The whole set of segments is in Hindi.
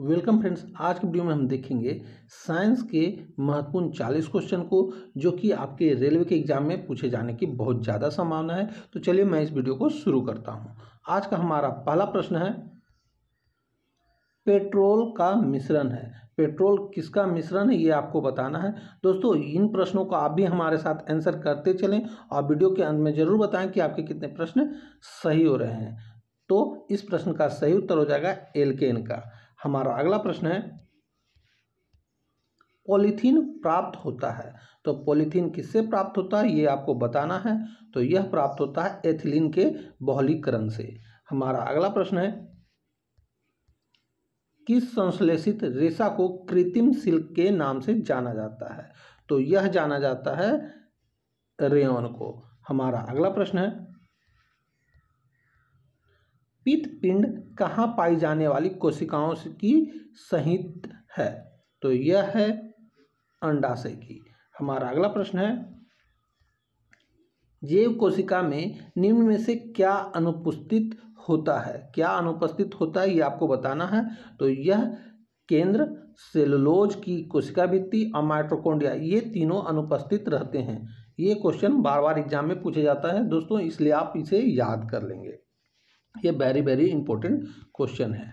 वेलकम फ्रेंड्स आज के वीडियो में हम देखेंगे साइंस के महत्वपूर्ण 40 क्वेश्चन को जो कि आपके रेलवे के एग्जाम में पूछे जाने की बहुत ज़्यादा संभावना है तो चलिए मैं इस वीडियो को शुरू करता हूँ आज का हमारा पहला प्रश्न है पेट्रोल का मिश्रण है पेट्रोल किसका मिश्रण है ये आपको बताना है दोस्तों इन प्रश्नों को आप भी हमारे साथ आंसर करते चलें और वीडियो के अंत में ज़रूर बताएं कि आपके कितने प्रश्न सही हो रहे हैं तो इस प्रश्न का सही उत्तर हो जाएगा एल का हमारा अगला प्रश्न है पॉलीथीन प्राप्त होता है तो पॉलीथीन किससे प्राप्त होता है ये आपको बताना है तो यह प्राप्त होता है एथिलीन के बहुलीकरण से हमारा अगला प्रश्न है किस संश्लेषित रेशा को कृत्रिम सिल्क के नाम से जाना जाता है तो यह जाना जाता है रेयन को हमारा अगला प्रश्न है पित्त पिंड कहाँ पाई जाने वाली कोशिकाओं की संहित है तो यह है अंडाशय की हमारा अगला प्रश्न है जैव कोशिका में निम्न में से क्या अनुपस्थित होता है क्या अनुपस्थित होता है ये आपको बताना है तो यह केंद्र सेलोलोज की कोशिका भित्ति और माइट्रोकोंडिया ये तीनों अनुपस्थित रहते हैं ये क्वेश्चन बार बार एग्जाम में पूछा जाता है दोस्तों इसलिए आप इसे याद कर लेंगे ये वेरी वेरी इंपॉर्टेंट क्वेश्चन है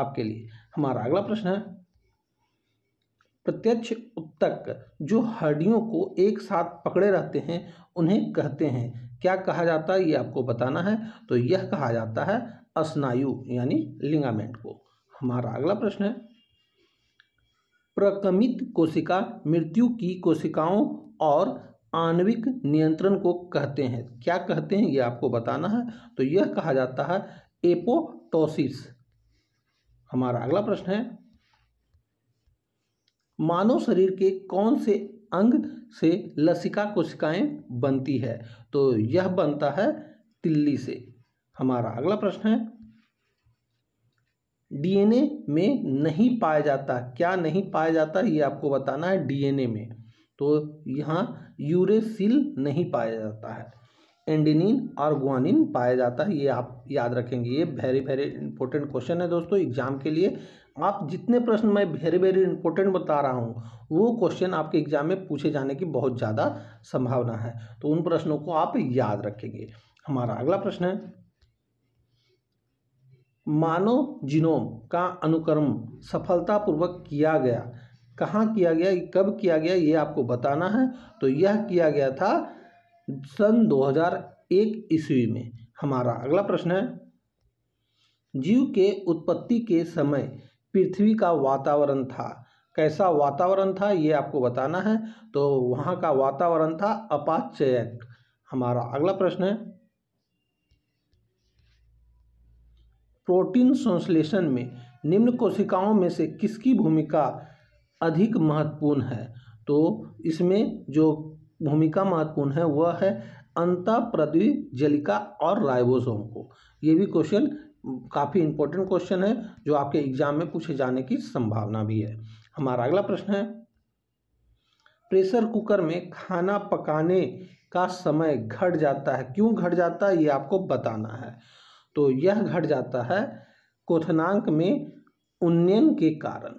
आपके लिए हमारा अगला प्रश्न है प्रत्यक्ष उत्तक जो हड्डियों को एक साथ पकड़े रहते हैं उन्हें कहते हैं क्या कहा जाता है ये आपको बताना है तो यह कहा जाता है स्नायु यानी लिंगामेंट को हमारा अगला प्रश्न है प्रकमित कोशिका मृत्यु की कोशिकाओं और आणविक नियंत्रण को कहते हैं क्या कहते हैं ये आपको बताना है तो यह कहा जाता है एपोटोसिस हमारा अगला प्रश्न है मानव शरीर के कौन से अंग से लसिका कोशिकाएं बनती है तो यह बनता है तिल्ली से हमारा अगला प्रश्न है डीएनए में नहीं पाया जाता क्या नहीं पाया जाता ये आपको बताना है डीएनए में तो यहाँ यूरेसिल नहीं पाया जाता है एंडिनिन और गुआनिन पाया जाता है ये आप याद रखेंगे ये वेरी वेरी इंपॉर्टेंट क्वेश्चन है दोस्तों एग्जाम के लिए आप जितने प्रश्न मैं वेरी वेरी इंपॉर्टेंट बता रहा हूँ वो क्वेश्चन आपके एग्जाम में पूछे जाने की बहुत ज़्यादा संभावना है तो उन प्रश्नों को आप याद रखेंगे हमारा अगला प्रश्न है मानव जिनोम का अनुक्रम सफलतापूर्वक किया गया कहाँ किया गया कब किया गया ये आपको बताना है तो यह किया गया था सन 2001 ईस्वी में हमारा अगला प्रश्न है जीव के उत्पत्ति के समय पृथ्वी का वातावरण था कैसा वातावरण था ये आपको बताना है तो वहाँ का वातावरण था अपाचयक हमारा अगला प्रश्न है प्रोटीन संश्लेषण में निम्न कोशिकाओं में से किसकी भूमिका अधिक महत्वपूर्ण है तो इसमें जो भूमिका महत्वपूर्ण है वह है प्रद्वी जलिका और राइबोसोम को ये भी क्वेश्चन काफ़ी इंपॉर्टेंट क्वेश्चन है जो आपके एग्जाम में पूछे जाने की संभावना भी है हमारा अगला प्रश्न है प्रेशर कुकर में खाना पकाने का समय घट जाता है क्यों घट जाता है ये आपको बताना है तो यह घट जाता है कोथनांक में उन्नयन के कारण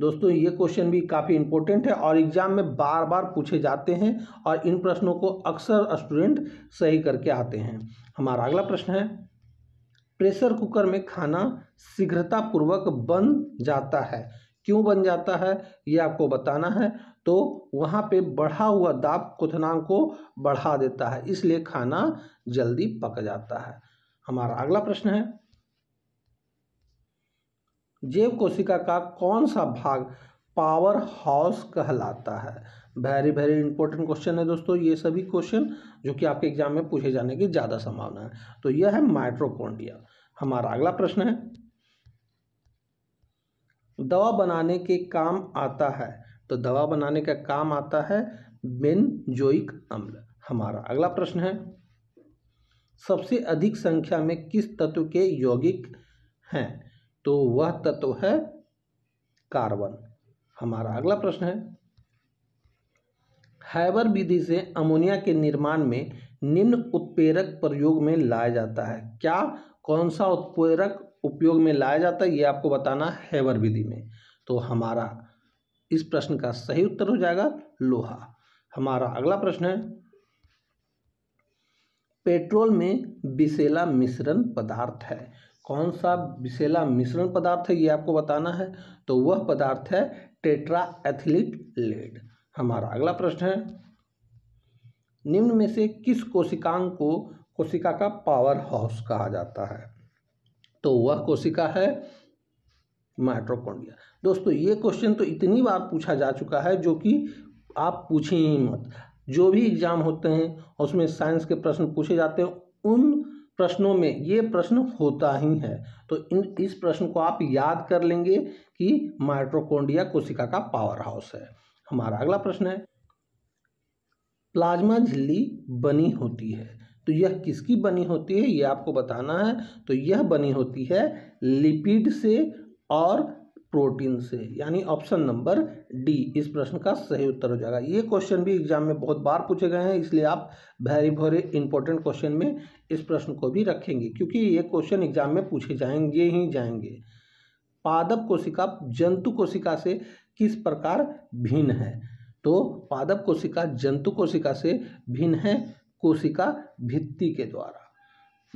दोस्तों ये क्वेश्चन भी काफ़ी इंपॉर्टेंट है और एग्जाम में बार बार पूछे जाते हैं और इन प्रश्नों को अक्सर स्टूडेंट सही करके आते हैं हमारा अगला प्रश्न है प्रेशर कुकर में खाना शीघ्रतापूर्वक बन जाता है क्यों बन जाता है ये आपको बताना है तो वहाँ पे बढ़ा हुआ दाब कुथनांग को बढ़ा देता है इसलिए खाना जल्दी पक जाता है हमारा अगला प्रश्न है जेब कोशिका का कौन सा भाग पावर हाउस कहलाता है वेरी वेरी इंपॉर्टेंट क्वेश्चन है दोस्तों ये सभी क्वेश्चन जो कि आपके एग्जाम में पूछे जाने की ज़्यादा संभावना है तो यह है माइट्रोकॉन्ड्रिया हमारा अगला प्रश्न है दवा बनाने के काम आता है तो दवा बनाने का काम आता है बेंजोइक अम्ल हमारा अगला प्रश्न है सबसे अधिक संख्या में किस तत्व के यौगिक हैं तो वह तत्व है कार्बन हमारा अगला प्रश्न है हैवर विधि से अमोनिया के निर्माण में निम्न उत्पेरक प्रयोग में लाया जाता है क्या कौन सा उत्पेरक उपयोग में लाया जाता है यह आपको बताना हैवर विधि में तो हमारा इस प्रश्न का सही उत्तर हो जाएगा लोहा हमारा अगला प्रश्न है पेट्रोल में विशेला मिश्रण पदार्थ है कौन सा विषैला मिश्रण पदार्थ है ये आपको बताना है तो वह पदार्थ है टेट्रा एथिलिक लेड हमारा अगला प्रश्न है निम्न में से किस कोशिकांग को कोशिका का पावर हाउस कहा जाता है तो वह कोशिका है माइट्रोकोडिया दोस्तों ये क्वेश्चन तो इतनी बार पूछा जा चुका है जो कि आप पूछें ही मत जो भी एग्ज़ाम होते हैं उसमें साइंस के प्रश्न पूछे जाते हैं उन प्रश्नों में ये प्रश्न होता ही है तो इन इस प्रश्न को आप याद कर लेंगे कि माइट्रोकोंडिया कोशिका का पावर हाउस है हमारा अगला प्रश्न है प्लाज्मा झिल्ली बनी होती है तो यह किसकी बनी होती है यह आपको बताना है तो यह बनी होती है लिपिड से और प्रोटीन से यानी ऑप्शन नंबर डी इस प्रश्न का सही उत्तर हो जाएगा ये क्वेश्चन भी एग्जाम में बहुत बार पूछे गए हैं इसलिए आप भैरी भोरे इंपॉर्टेंट क्वेश्चन में इस प्रश्न को भी रखेंगे क्योंकि ये क्वेश्चन एग्जाम में पूछे जाएंगे ही जाएंगे पादप कोशिका जंतु कोशिका से किस प्रकार भिन्न है तो पादप कोशिका जंतु कोशिका से भिन्न है कोशिका भित्ति के द्वारा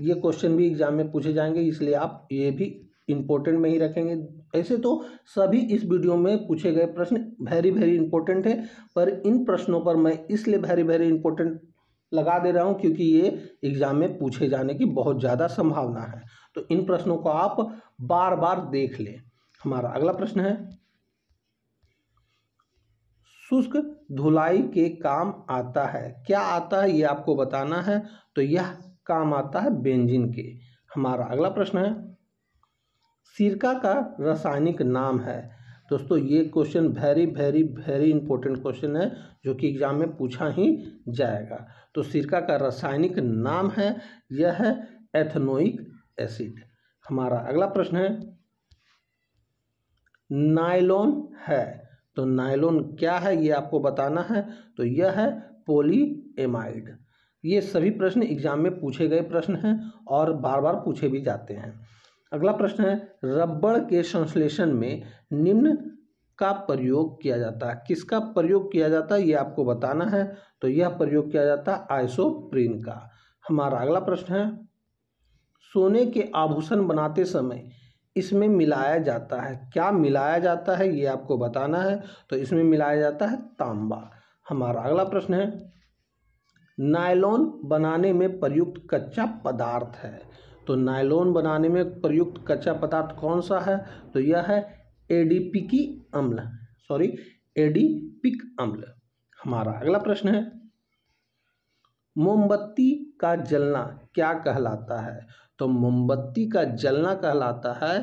ये क्वेश्चन भी एग्जाम में पूछे जाएंगे इसलिए आप ये भी इम्पोर्टेंट में ही रखेंगे ऐसे तो सभी इस वीडियो में पूछे गए प्रश्न वेरी वेरी इंपॉर्टेंट है पर इन प्रश्नों पर मैं इसलिए वेरी वेरी इंपॉर्टेंट लगा दे रहा हूँ क्योंकि ये एग्ज़ाम में पूछे जाने की बहुत ज़्यादा संभावना है तो इन प्रश्नों को आप बार बार देख लें हमारा अगला प्रश्न है शुष्क धुलाई के काम आता है क्या आता है ये आपको बताना है तो यह काम आता है बेंजिन के हमारा अगला प्रश्न है सिरका का रासायनिक नाम है दोस्तों ये question very very very important question है जो कि एग्जाम में पूछा ही जाएगा तो सिरका का रासायनिक नाम है यह है एथनोइक एसिड हमारा अगला प्रश्न है नायलोन है तो नायलोन क्या है ये आपको बताना है तो यह है पोलीएमाइड ये सभी प्रश्न एग्जाम में पूछे गए प्रश्न हैं और बार बार पूछे भी जाते हैं अगला प्रश्न है रबड़ के संश्लेषण में निम्न का प्रयोग किया जाता है किसका प्रयोग किया जाता है ये आपको बताना है तो यह प्रयोग किया जाता है आइसोप्रीन का हमारा अगला प्रश्न है सोने के आभूषण बनाते समय इसमें मिलाया जाता है क्या मिलाया जाता है ये आपको बताना है तो इसमें मिलाया जाता है तांबा हमारा अगला प्रश्न है नायलॉन बनाने में प्रयुक्त कच्चा पदार्थ है तो नायलोन बनाने में प्रयुक्त कच्चा पदार्थ कौन सा है तो यह है एडीपिकी अम्ल सॉरी एडीपिक अम्ल हमारा अगला प्रश्न है मोमबत्ती का जलना क्या कहलाता है तो मोमबत्ती का जलना कहलाता है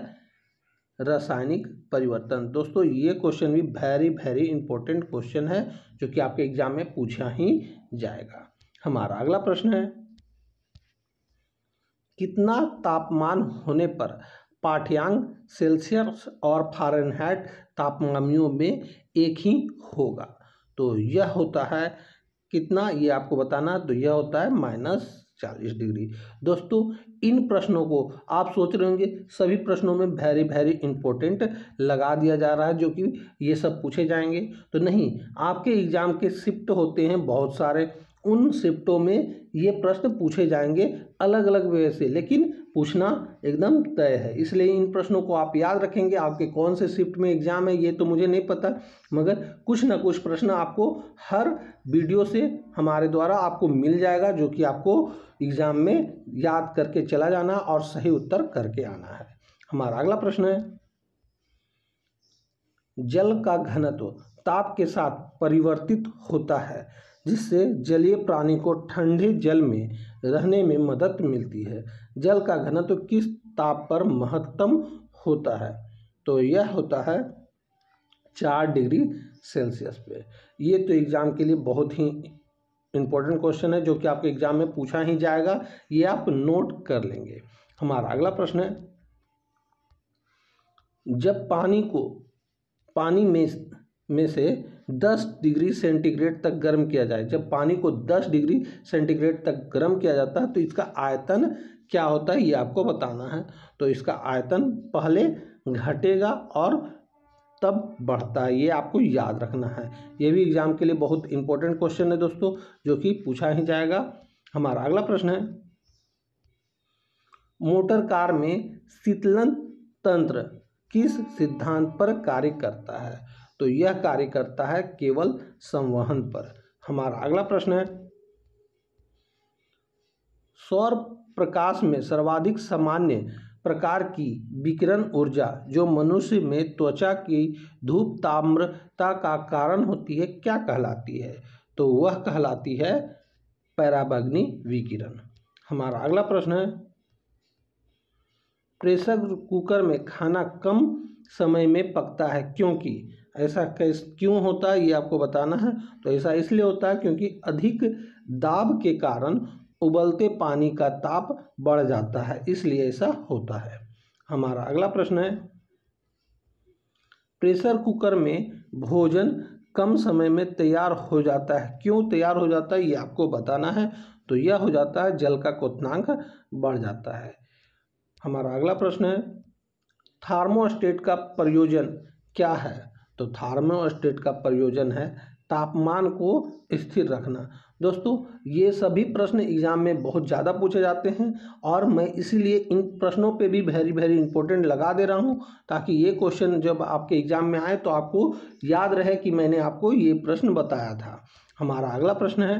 रासायनिक परिवर्तन दोस्तों ये क्वेश्चन भी वेरी वेरी इंपॉर्टेंट क्वेश्चन है जो कि आपके एग्जाम में पूछा ही जाएगा हमारा अगला प्रश्न है कितना तापमान होने पर पाठ्यांग सेल्सियस और फारेनहाइट तापमानियों में एक ही होगा तो यह होता है कितना ये आपको बताना तो यह होता है माइनस चालीस डिग्री दोस्तों इन प्रश्नों को आप सोच रहे होंगे सभी प्रश्नों में वेरी वेरी इंपॉर्टेंट लगा दिया जा रहा है जो कि ये सब पूछे जाएंगे तो नहीं आपके एग्ज़ाम के शिफ्ट होते हैं बहुत सारे उन शिफ्टों में ये प्रश्न पूछे जाएंगे अलग अलग वे से लेकिन पूछना एकदम तय है इसलिए इन प्रश्नों को आप याद रखेंगे आपके कौन से शिफ्ट में एग्जाम है ये तो मुझे नहीं पता मगर कुछ ना कुछ प्रश्न आपको हर वीडियो से हमारे द्वारा आपको मिल जाएगा जो कि आपको एग्जाम में याद करके चला जाना और सही उत्तर करके आना है हमारा अगला प्रश्न है जल का घनत्व ताप के साथ परिवर्तित होता है जिससे जलीय प्राणी को ठंडे जल में रहने में मदद मिलती है जल का घनत्व तो किस ताप पर महत्तम होता है तो यह होता है चार डिग्री सेल्सियस पे ये तो एग्ज़ाम के लिए बहुत ही इम्पोर्टेंट क्वेश्चन है जो कि आपके एग्जाम में पूछा ही जाएगा ये आप नोट कर लेंगे हमारा अगला प्रश्न है जब पानी को पानी में में से 10 डिग्री सेंटीग्रेड तक गर्म किया जाए जब पानी को 10 डिग्री सेंटीग्रेड तक गर्म किया जाता है तो इसका आयतन क्या होता है ये आपको बताना है तो इसका आयतन पहले घटेगा और तब बढ़ता है ये आपको याद रखना है ये भी एग्जाम के लिए बहुत इंपॉर्टेंट क्वेश्चन है दोस्तों जो कि पूछा ही जाएगा हमारा अगला प्रश्न है मोटर कार में शीतलन तंत्र किस सिद्धांत पर कार्य करता है तो यह कार्य करता है केवल संवहन पर हमारा अगला प्रश्न है सौर प्रकाश में सर्वाधिक सामान्य प्रकार की विकिरण ऊर्जा जो मनुष्य में त्वचा की धूप ताम्रता का कारण होती है क्या कहलाती है तो वह कहलाती है पैराबग्नि विकिरण हमारा अगला प्रश्न है प्रेशर कुकर में खाना कम समय में पकता है क्योंकि ऐसा कैस क्यों होता है ये आपको बताना है तो ऐसा इसलिए होता है क्योंकि अधिक दाब के कारण उबलते पानी का ताप बढ़ जाता है इसलिए ऐसा होता है हमारा अगला प्रश्न है प्रेशर कुकर में भोजन कम समय में तैयार हो जाता है क्यों तैयार हो जाता है ये आपको बताना है तो यह हो जाता है जल का क्वनांक बढ़ जाता है हमारा अगला प्रश्न है थार्मोस्टेट का प्रयोजन क्या है तो थार्मोस्टेट का प्रयोजन है तापमान को स्थिर रखना दोस्तों ये सभी प्रश्न एग्जाम में बहुत ज़्यादा पूछे जाते हैं और मैं इसीलिए इन प्रश्नों पे भी वेरी वेरी इंपॉर्टेंट लगा दे रहा हूँ ताकि ये क्वेश्चन जब आपके एग्जाम में आए तो आपको याद रहे कि मैंने आपको ये प्रश्न बताया था हमारा अगला प्रश्न है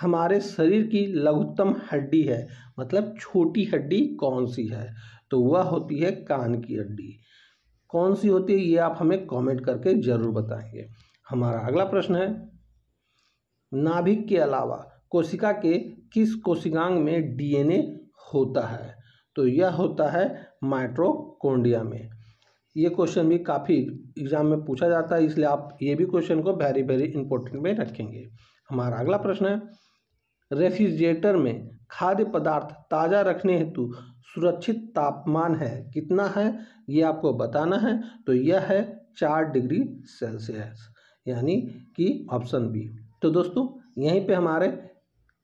हमारे शरीर की लघुत्तम हड्डी है मतलब छोटी हड्डी कौन सी है तो वह होती है कान की हड्डी कौन सी होती है ये आप हमें कमेंट करके ज़रूर बताएंगे हमारा अगला प्रश्न है नाभिक के अलावा कोशिका के किस कोशिकांग में डीएनए होता है तो यह होता है माइट्रोकोंडिया में ये क्वेश्चन भी काफ़ी एग्जाम में पूछा जाता है इसलिए आप ये भी क्वेश्चन को वेरी वेरी इंपॉर्टेंट में रखेंगे हमारा अगला प्रश्न है रेफ्रिजरेटर में खाद्य पदार्थ ताज़ा रखने हेतु सुरक्षित तापमान है कितना है ये आपको बताना है तो यह है चार डिग्री सेल्सियस यानी कि ऑप्शन बी तो दोस्तों यहीं पे हमारे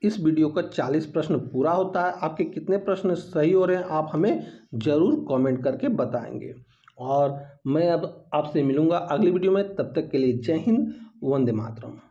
इस वीडियो का चालीस प्रश्न पूरा होता है आपके कितने प्रश्न सही हो रहे हैं आप हमें ज़रूर कमेंट करके बताएंगे और मैं अब आपसे मिलूँगा अगली वीडियो में तब तक के लिए जय हिंद वंदे मातरम